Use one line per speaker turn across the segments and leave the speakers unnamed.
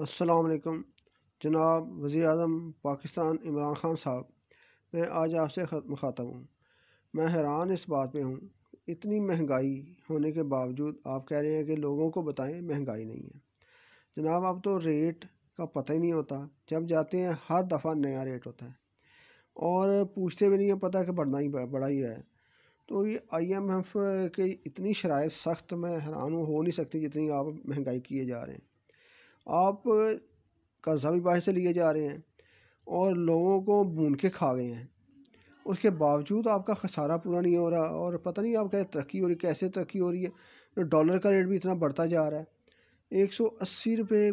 असलकम जनाब वज़ी अजम पाकिस्तान इमरान ख़ान साहब मैं आज आपसे मुखातब हूँ मैं हैरान इस बात पे हूँ इतनी महंगाई होने के बावजूद आप कह रहे हैं कि लोगों को बताएं महंगाई नहीं है जनाब अब तो रेट का पता ही नहीं होता जब जाते हैं हर दफ़ा नया रेट होता है और पूछते भी नहीं है पता कि बढ़ना ही बढ़ा ही है तो ये आई एम एफ के इतनी शराय सख्त मैं हैरान हूँ हो नहीं सकती जितनी आप महंगाई किए जा रहे हैं आप कर्जा भी बाहर से लिए जा रहे हैं और लोगों को भून के खा गए हैं उसके बावजूद आपका खसारा पूरा नहीं हो रहा और पता नहीं आप क्या तरक्की हो रही कैसे तरक्की हो रही है तो डॉलर का रेट भी इतना बढ़ता जा रहा है एक सौ अस्सी रुपये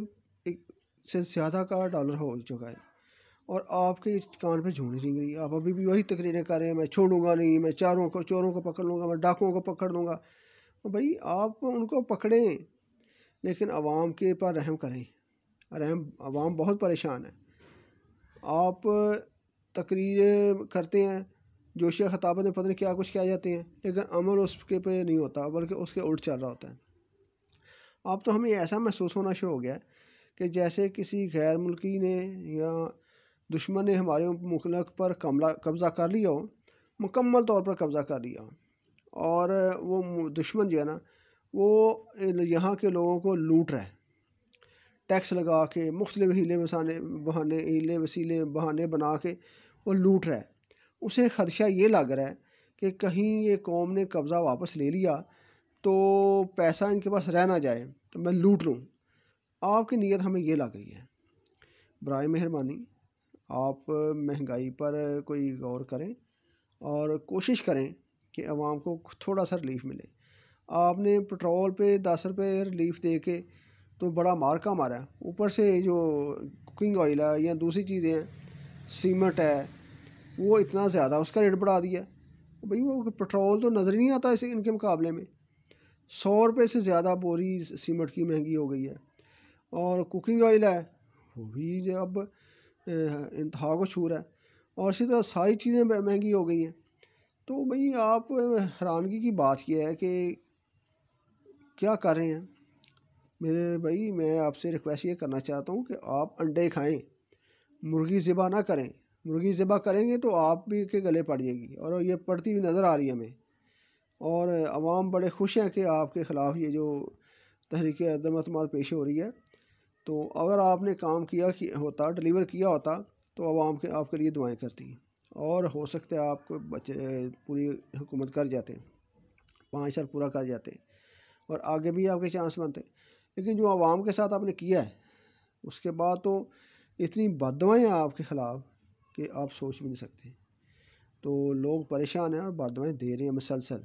एक से ज़्यादा का डॉलर हो चुका है और आपके कान पे झूठी रिंग रही आप अभी भी वही तकरीरें कर रहे हैं मैं छोड़ूंगा नहीं मैं चारों को चोरों को पकड़ लूँगा मैं डाकुओं को पकड़ लूँगा भाई आप उनको पकड़ें लेकिन आवाम के पर रहम करें रहम आवाम बहुत परेशान है आप तकरीर करते हैं जोश खताबत में पता नहीं क्या कुछ किया जाते हैं लेकिन अमल उसके पे नहीं होता बल्कि उसके उल्ट चल रहा होता है अब तो हमें ऐसा महसूस होना शुरू हो गया है कि जैसे किसी गैर मुल्की ने या दुश्मन ने हमारे मुखलक पर कमला कब्ज़ा कर लिया हो मुकम्मल तौर पर कब्ज़ा कर लिया हो और वो दुश्मन जो है ना वो यहाँ के लोगों को लूट रहा है टैक्स लगा के मुख्तल हीले वसाने बहाने हीले वसीले बहाने बना के वो लूट रहा है उसे खदशा ये लग रहा है कि कहीं ये कौम ने कब्ज़ा वापस ले लिया तो पैसा इनके पास रह ना जाए तो मैं लूट लूँ आपकी नीयत हमें ये लग रही है बर मेहरबानी आप महंगाई पर कोई गौर करें और कोशिश करें कि आवाम को थोड़ा सा रिलीफ मिले आपने पेट्रोल पे दस रुपये रिलीफ दे के तो बड़ा मार्का मारा है ऊपर से जो कुकिंग ऑयल है या दूसरी चीज़ें हैं सीमेंट है वो इतना ज़्यादा उसका रेट बढ़ा दिया भाई वो पेट्रोल तो नज़र ही नहीं आता इस इनके मुकाबले में सौ रुपये से ज़्यादा बोरी सीमेंट की महंगी हो गई है और कुकिंग ऑयल है वो भी अब इंतहा को छूर है और इसी तरह सारी चीज़ें महंगी हो गई हैं तो भाई आप हैरानगी की बात यह है कि क्या कर रहे हैं मेरे भाई मैं आपसे रिक्वेस्ट ये करना चाहता हूँ कि आप अंडे खाएं मुर्गी ज़िबा ना करें मुर्गी ज़िबा करेंगे तो आप भी के गले पड़ जाएगी और ये पड़ती हुई नज़र आ रही है हमें और आवाम बड़े खुश हैं कि आपके ख़िलाफ़ ये जो तहरीक अदम अतमाद पेश हो रही है तो अगर आपने काम किया कि होता डिलीवर किया होता तो आवाम के आपके लिए दुआएं करती और हो सकता है आपको बच्चे पूरी हुकूमत कर जाते पाँच साल पूरा कर जाते और आगे भी आपके चांस बनते लेकिन जो आवाम के साथ आपने किया है उसके बाद तो इतनी बदवाएँ हैं आपके ख़िलाफ़ कि आप सोच भी नहीं सकते तो लोग परेशान हैं और बदवाएँ दे रहे हैं मुसलसल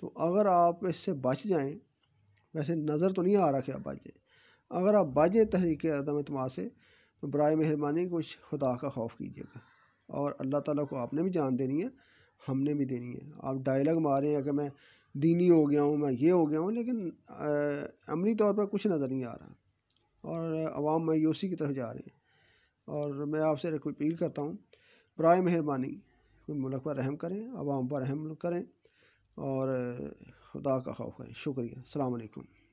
तो अगर आप इससे बच जाएँ वैसे नज़र तो नहीं आ रहा कि आप बच जाएँ अगर आप बच जाएँ तहरीक अदम अतमाद से तो बर मेहरबानी कुछ खुदा का खौफ कीजिएगा और अल्लाह ताला को आपने भी जान देनी है हमने भी देनी है आप मारे मारें अगर मैं दीनी हो गया हूँ मैं ये हो गया हूँ लेकिन अमली तौर पर कुछ नज़र नहीं आ रहा और आवाम मायूसी की तरफ जा रही है और मैं आपसे अपील करता हूँ बरए मेहरबानी कोई मुल्क पर रहम करें आवाम पर रहम करें और खुदा का खौफ करें शुक्रिया अलकुम